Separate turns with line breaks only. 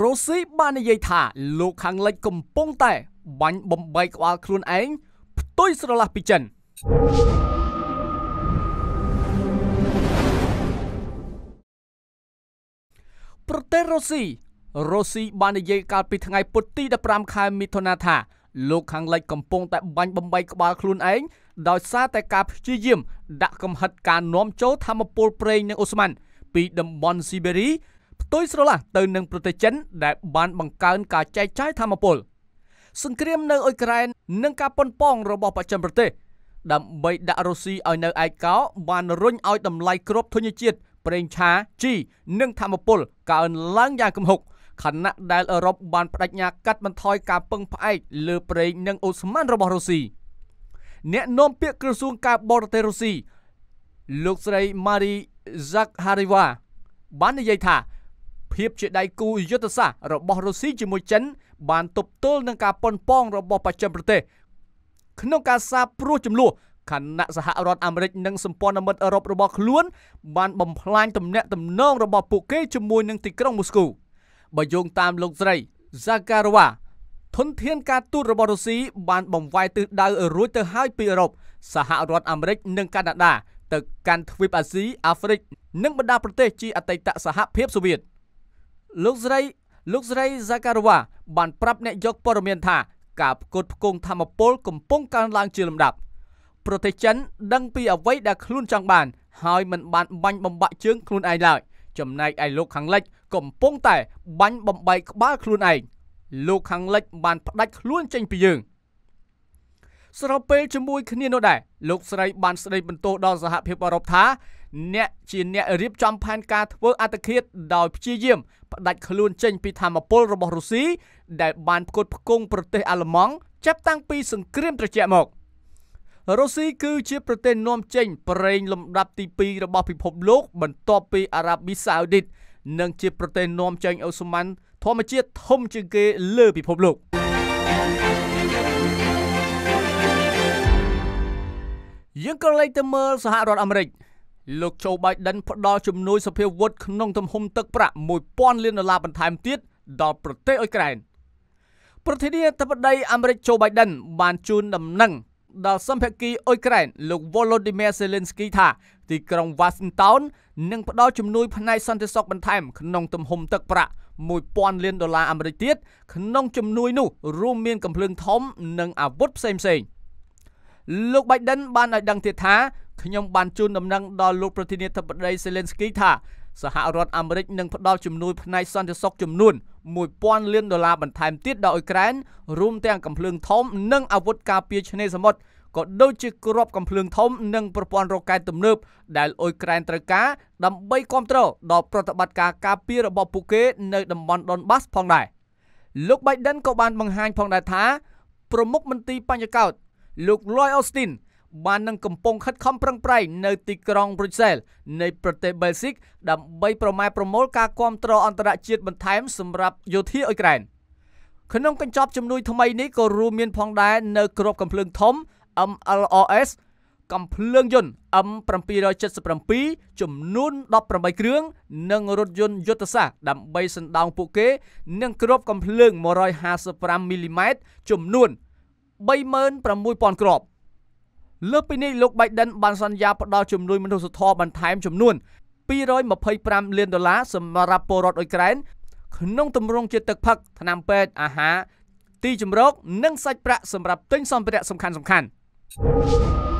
រ៉ូស៊ីបាននិយាយថាលោកខាងលិច កំពុងតែបាញ់បំបីក្បាល ខ្លួនឯងផ្ទុយស្រឡះពីចិនប្រទេសរុស្ស៊ីរុស្ស៊ីបាននិយាយកាលពីថ្ងៃពុធទី15ខែមិថុនាថាលោកខាងលិចកំពុងតែបាញ់បំបីក្បាលខ្លួនឯងដោយសារតែការព្យាយាមដាក់កំហិតការនាំចូលធម្មពលប្រេងនិងអូស្មန်ពីតំបន់ស៊ីបេរីផ្ទុយស្រឡះទៅនឹងប្រទេសចិនដែលបានបង្កើនការចែកចាយធម្មពល សង្គ្រាមនៅអ៊ុយក្រែននិងការប៉ុនប៉ងរបស់ប្រជាប្រទេស ដើម្បីដាក់រុស្ស៊ីឲ្យនៅឯកោបានរុញឲ្យតម្លៃគ្រាប់ធញ្ញជាតិប្រេងឆាជីនិងធម្មពលកើនឡើងយ៉ាងគំហុកខណៈដែលអឺរ៉ុបបានបដិញ្ញាកាត់បន្ថយការពឹងផ្អែកលើប្រេងនិងអូស្មန်របស់រុស្ស៊ីអ្នកនាំពាក្យក្រសួងការបរទេសរុស្ស៊ីលោកស្រី Marie Zakharova បាននិយាយថាភាពជាដៃគូយុទ្ធសាស្ត្ររបស់រុស្ស៊ីជាមួយចិនបានទប់ទល់នឹងការប៉ុនប៉ងរបស់បច្ចិមប្រទេសក្នុងការសាបព្រោះចំនួនខណៈសហរដ្ឋអាមេរិកនិងសម្ព័ន្ធមិត្តអឺរ៉ុបរបស់ខ្លួនបានបំផ្លាញទំនាក់ទំនងរបស់ពួកគេជាមួយនឹងទីក្រុងមូស្គូបើយោងតាមលោកស្រី Zakharova ធនធានការទូតរបស់រុស្ស៊ីបានបំវាយទិសដៅរួចទៅហើយពីអឺរ៉ុបសហរដ្ឋអាមេរិកនិងកាណាដាទៅកាន់ទ្វីបអាស៊ីអាហ្វ្រិកនិងបណ្ដាប្រទេសជាអតីតសហភាពសូវៀតលោកស្រីលោកស្រីហ្សាការវ៉ាបានប្រាប់អ្នកយកព័ត៌មានថាការផ្គត់ផ្គង់ធម្មពលកំពុងកើនឡើងជាលំដាប់ប្រទេសចិនដឹងពីអ្វី ដែលខ្លួនចង់បាន ហើយមិន បានបាញ់បំបាក់ជើងខ្លួនឯងឡើយចំណែកឯលោកខាងលិចកំពុងតែបាញ់បំបែកក្បាលខ្លួនឯងលោកខាងលិចបានផ្ដាច់ខ្លួនចេញពីយើងស្របពេលជាមួយគ្នានោះដែរលោកស្រីបាន ស្ដីបន្ទោសដល់សហភាពអឺរ៉ុបថាអ្នកជាអ្នករៀបចំផែនការធ្វើអត្តឃាតដោយព្យាយាមផ្ដាច់ខ្លួនចេញពីធម្មពលរបស់រុស្ស៊ីដែលបានផ្គត់ផ្គង់ប្រទេសអាល្លឺម៉ង់ចាប់តាំងពីសង្គ្រាមត្រជាក់មករុស្ស៊ីគឺជាប្រទេសនាំចេញប្រេងលំដាប់ទី2របស់ពិភពលោកបន្ទាប់ពីអារ៉ាប៊ីសាអូឌីតនិងជាប្រទេសនាំចេញអូស្ម៉ាន់ធម្មជាតិធំជាងគេលើពិភពលោកយើងក៏លេចទៅមើលសហរដ្ឋអាមេរិកលោកជូបៃដិនផ្ដល់ជំនួយសភាវុធក្នុង ទំហំទឹកប្រាក់1000លានដុល្លារបន្ថែមទៀតដល់ប្រទេសអ៊ុយក្រែនប្រធានាធិបតីអាមេរិកជូបៃដិនបានជូនដំណឹងដល់សម្ភាគីអ៊ុយក្រែនលោក Volodymyr Zelensky ថាទីក្រុង Washington នឹងផ្ដល់ជំនួយផ្នែកសន្តិសុខបន្ថែមក្នុងទំហំទឹកប្រាក់1000លានដុល្លារអាមេរិកទៀតក្នុងជំនួយនោះរួមមានកំភ្លើងធំនិងអាវុធផ្សេងៗលោក Biden បានឲ្យដឹងទៀតថាខ្ញុំបានជូនដំណឹងដល់លោកប្រធានាធិបតី Zelensky ថាសហរដ្ឋអាមេរិកនឹងផ្ដល់ជំនួយផ្នែកសន្តិសុខចំនួន1000លានដុល្លារបន្ថែមទៀតដល់អ៊ុយក្រែនរួមទាំងកំភ្លើងធំនិងអាវុធការពារឆ្នេរសមុទ្រក៏ដូចជាគ្រាប់កំភ្លើងធំនិងប្រព័ន្ធរ៉ុកែតទំនើប ដែលអ៊ុយក្រែនត្រូវការដើម្បីគ្រប់គ្រងដល់ប្រតិបត្តិការការពាររបស់ពួកគេនៅ តំបន់ដុនបាសផងដែរលោក Biden ក៏បានបង្ហាញផងដែរថាប្រមុខមន្ត្រីបញ្ញកោតលោក Lloyd Austin បាននឹងកំពុងខិតខំប្រឹងប្រែងនៅទីក្រុងប្រ៊ុចសែលនៃប្រទេសបែលហ្សិកដើម្បីប្រម៉ែប្រមូលការគាំទ្រអន្តរជាតិបន្ថែមសម្រាប់យោធាអ៊ុយក្រែនក្នុងកញ្ចប់ជំនួយថ្មីនេះក៏រួមមានផងដែរនៅក្របកំភ្លើងធំ MLRS កំភ្លើងយន្ត M777 ចំនួន18គ្រឿងនិងរថយន្តយុទ្ធសាស្ត្រដើម្បីសណ្ដោងពួកគេនិងគ្រាប់កំភ្លើង155មីលីម៉ែត្រចំនួន36000គ្រាប់លើសពីនេះលោក Biden បានសន្យាផ្ដល់ជំនួយមនុស្សធម៌បន្ថែមចំនួន225លានដុល្លារសម្រាប់ពលរដ្ឋអ៊ុយក្រែន ក្នុងទម្រង់ជាទឹកផឹក ថ្នាំពេទ្យអាហារទីជម្រកនិងសាច់ប្រាក់សម្រាប់ទិញសម្ភារៈសំខាន់ៗ you